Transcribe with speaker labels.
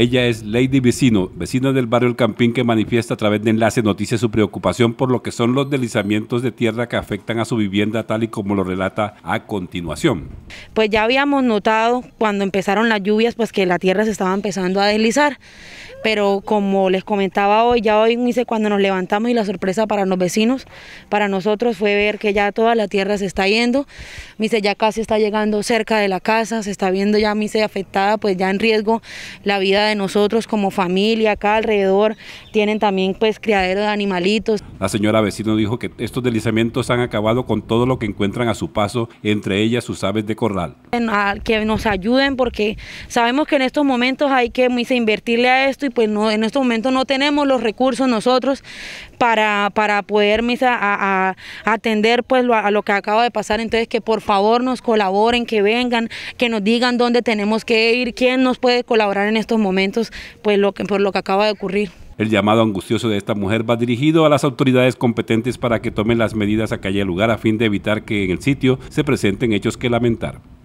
Speaker 1: Ella es Lady Vecino, vecina del barrio El Campín, que manifiesta a través de Enlace Noticias su preocupación por lo que son los deslizamientos de tierra que afectan a su vivienda, tal y como lo relata a continuación
Speaker 2: pues ya habíamos notado cuando empezaron las lluvias pues que la tierra se estaba empezando a deslizar, pero como les comentaba hoy, ya hoy dice cuando nos levantamos y la sorpresa para los vecinos, para nosotros fue ver que ya toda la tierra se está yendo, ya casi está llegando cerca de la casa, se está viendo ya afectada pues ya en riesgo la vida de nosotros como familia acá alrededor, tienen también pues criaderos de animalitos.
Speaker 1: La señora vecino dijo que estos deslizamientos han acabado con todo lo que encuentran a su paso, entre ellas sus aves de
Speaker 2: que nos ayuden porque sabemos que en estos momentos hay que invertirle a esto y pues no, en estos momentos no tenemos los recursos nosotros para, para poder misa, atender pues a lo que acaba de pasar. Entonces que por favor nos colaboren, que vengan, que nos digan dónde tenemos que ir, quién nos puede colaborar en estos momentos pues lo que, por lo que acaba de ocurrir.
Speaker 1: El llamado angustioso de esta mujer va dirigido a las autoridades competentes para que tomen las medidas a que haya lugar a fin de evitar que en el sitio se presenten hechos que lamentar.